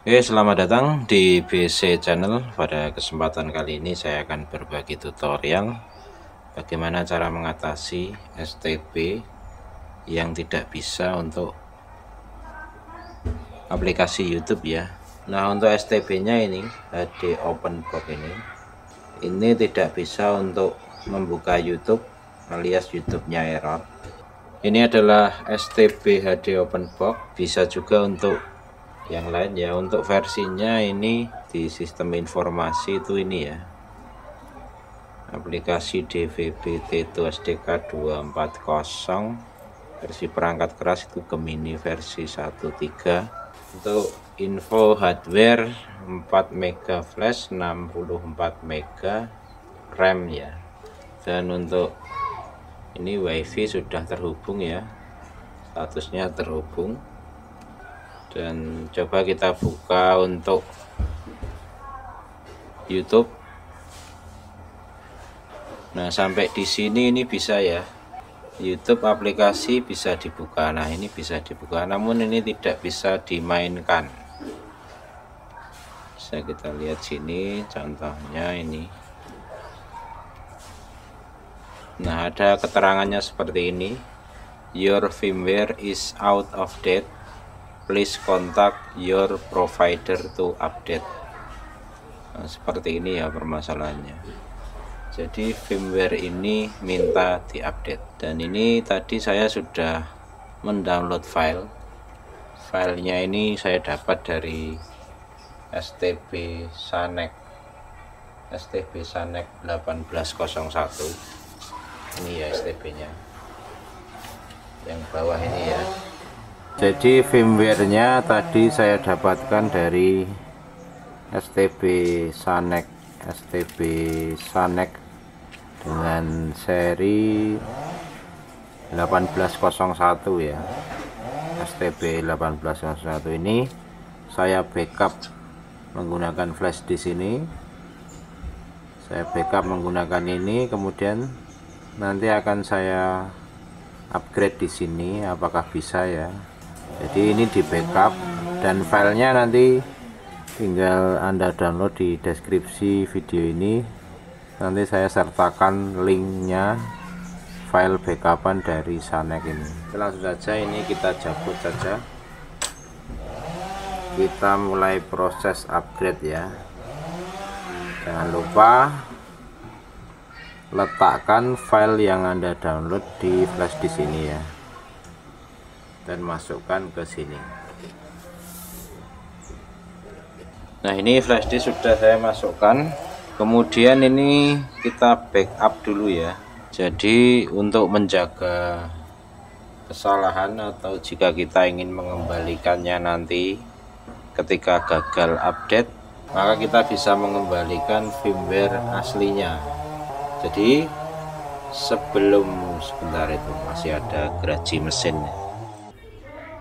Oke, selamat datang di BC Channel. Pada kesempatan kali ini saya akan berbagi tutorial bagaimana cara mengatasi STB yang tidak bisa untuk aplikasi YouTube ya. Nah, untuk STB-nya ini HD Open Box ini ini tidak bisa untuk membuka YouTube alias YouTube-nya error. Ini adalah STB HD Open Box, bisa juga untuk yang lain ya untuk versinya ini di sistem informasi itu ini ya aplikasi DVB T2 SDK 240 versi perangkat keras itu Gemini versi 13 untuk info hardware 4 mega flash 64 mega RAM ya dan untuk ini wifi sudah terhubung ya statusnya terhubung dan coba kita buka untuk YouTube nah sampai di sini ini bisa ya YouTube aplikasi bisa dibuka nah ini bisa dibuka namun ini tidak bisa dimainkan bisa kita lihat sini contohnya ini nah ada keterangannya seperti ini your firmware is out of date please contact your provider to update nah, seperti ini ya permasalahannya jadi firmware ini minta diupdate dan ini tadi saya sudah mendownload file filenya ini saya dapat dari STB Sanek STB Sanek 1801 ini ya STB nya yang bawah ini ya jadi firmware-nya tadi saya dapatkan dari STB Sanek STB Sanek dengan seri 1801 ya STB 1801 ini saya backup menggunakan flash di sini saya backup menggunakan ini kemudian nanti akan saya upgrade di sini apakah bisa ya jadi ini di backup dan filenya nanti tinggal anda download di deskripsi video ini nanti saya sertakan linknya file backupan dari sanek ini langsung saja ini kita cabut saja kita mulai proses upgrade ya jangan lupa letakkan file yang anda download di flash di sini ya dan masukkan ke sini nah ini flash disk sudah saya masukkan kemudian ini kita backup dulu ya jadi untuk menjaga kesalahan atau jika kita ingin mengembalikannya nanti ketika gagal update maka kita bisa mengembalikan firmware aslinya jadi sebelum sebentar itu masih ada geraji mesin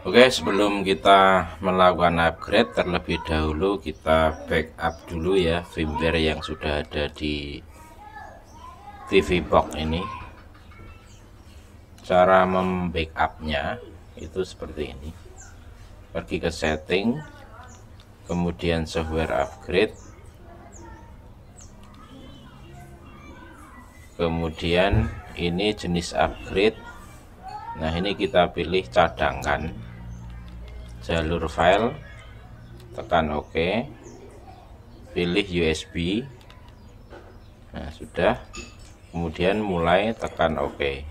Oke sebelum kita melakukan upgrade terlebih dahulu kita backup dulu ya firmware yang sudah ada di TV box ini cara membackupnya itu seperti ini pergi ke setting kemudian software upgrade kemudian ini jenis upgrade nah ini kita pilih cadangkan jalur file tekan OK pilih USB nah sudah kemudian mulai tekan OK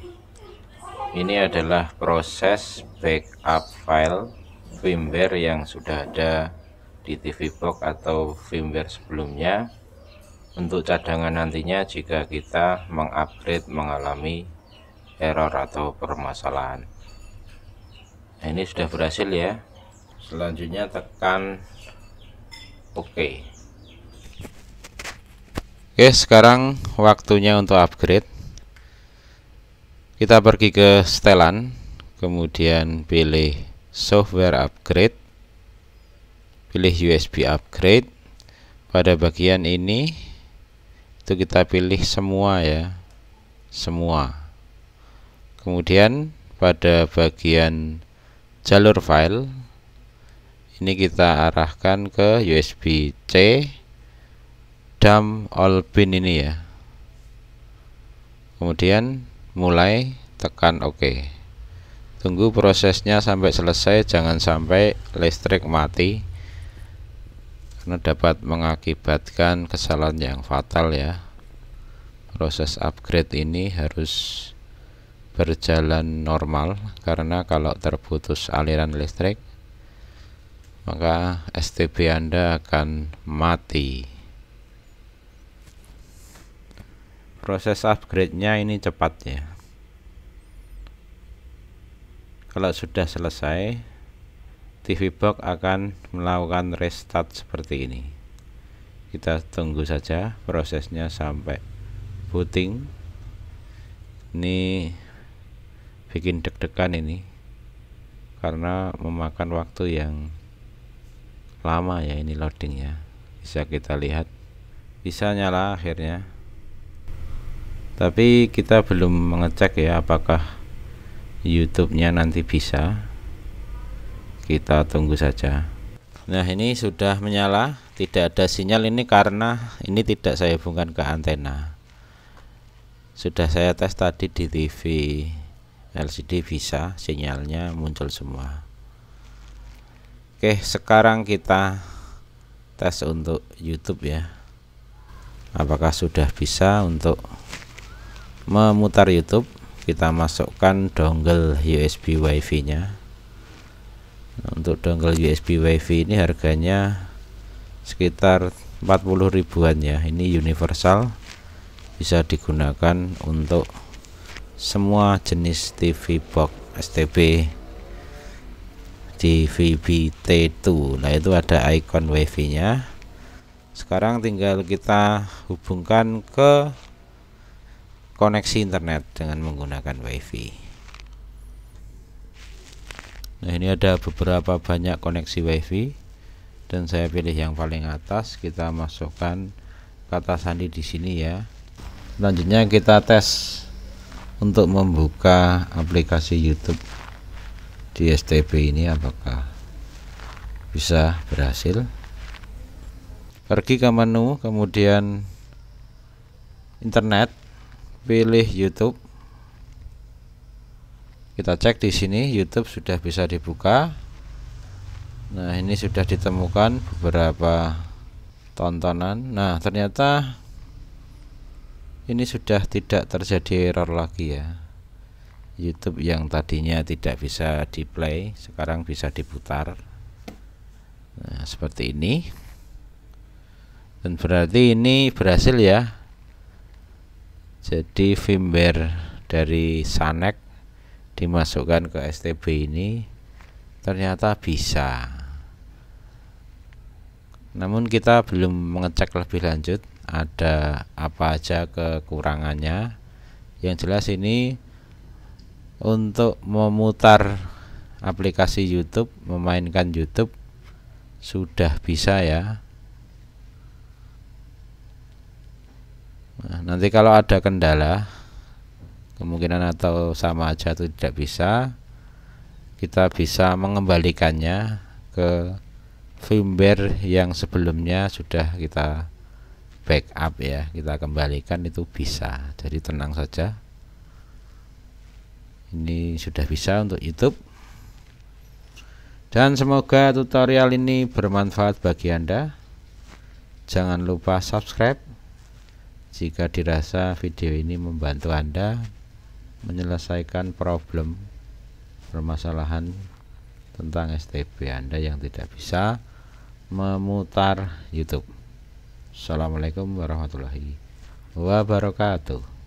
ini adalah proses backup file firmware yang sudah ada di TV box atau firmware sebelumnya untuk cadangan nantinya jika kita mengupgrade mengalami error atau permasalahan nah, ini sudah berhasil ya selanjutnya tekan OK Oke sekarang waktunya untuk upgrade kita pergi ke setelan kemudian pilih software upgrade pilih USB upgrade pada bagian ini itu kita pilih semua ya semua kemudian pada bagian jalur file ini kita arahkan ke USB C dump all pin ini ya kemudian mulai tekan OK tunggu prosesnya sampai selesai jangan sampai listrik mati karena dapat mengakibatkan kesalahan yang fatal ya proses upgrade ini harus berjalan normal karena kalau terputus aliran listrik maka STB Anda akan mati proses upgrade-nya ini cepat ya kalau sudah selesai TV box akan melakukan restart seperti ini kita tunggu saja prosesnya sampai booting ini bikin deg-degan ini karena memakan waktu yang lama ya ini loading ya bisa kita lihat bisa nyala akhirnya tapi kita belum mengecek ya apakah YouTube-nya nanti bisa kita tunggu saja Nah ini sudah menyala tidak ada sinyal ini karena ini tidak saya hubungkan ke antena sudah saya tes tadi di TV LCD bisa sinyalnya muncul semua Oke, sekarang kita tes untuk YouTube ya. Apakah sudah bisa untuk memutar YouTube? Kita masukkan dongle USB WiFi-nya. untuk dongle USB WiFi ini harganya sekitar 40 ribuan ya. Ini universal bisa digunakan untuk semua jenis TV box STB di t 2 nah itu ada icon wifi nya sekarang tinggal kita hubungkan ke koneksi internet dengan menggunakan wifi nah ini ada beberapa banyak koneksi wifi dan saya pilih yang paling atas kita masukkan kata sandi di sini ya selanjutnya kita tes untuk membuka aplikasi YouTube di STB ini apakah bisa berhasil pergi ke menu kemudian internet pilih YouTube kita cek di sini YouTube sudah bisa dibuka nah ini sudah ditemukan beberapa tontonan nah ternyata ini sudah tidak terjadi error lagi ya YouTube yang tadinya tidak bisa di play sekarang bisa diputar nah, seperti ini dan berarti ini berhasil ya jadi firmware dari Sanek dimasukkan ke STB ini ternyata bisa namun kita belum mengecek lebih lanjut ada apa aja kekurangannya yang jelas ini untuk memutar aplikasi YouTube, memainkan YouTube sudah bisa ya. Nah, nanti kalau ada kendala kemungkinan atau sama aja itu tidak bisa, kita bisa mengembalikannya ke firmware yang sebelumnya sudah kita backup ya, kita kembalikan itu bisa. Jadi tenang saja ini sudah bisa untuk YouTube dan semoga tutorial ini bermanfaat bagi Anda jangan lupa subscribe jika dirasa video ini membantu Anda menyelesaikan problem permasalahan tentang STB Anda yang tidak bisa memutar YouTube Assalamualaikum warahmatullahi wabarakatuh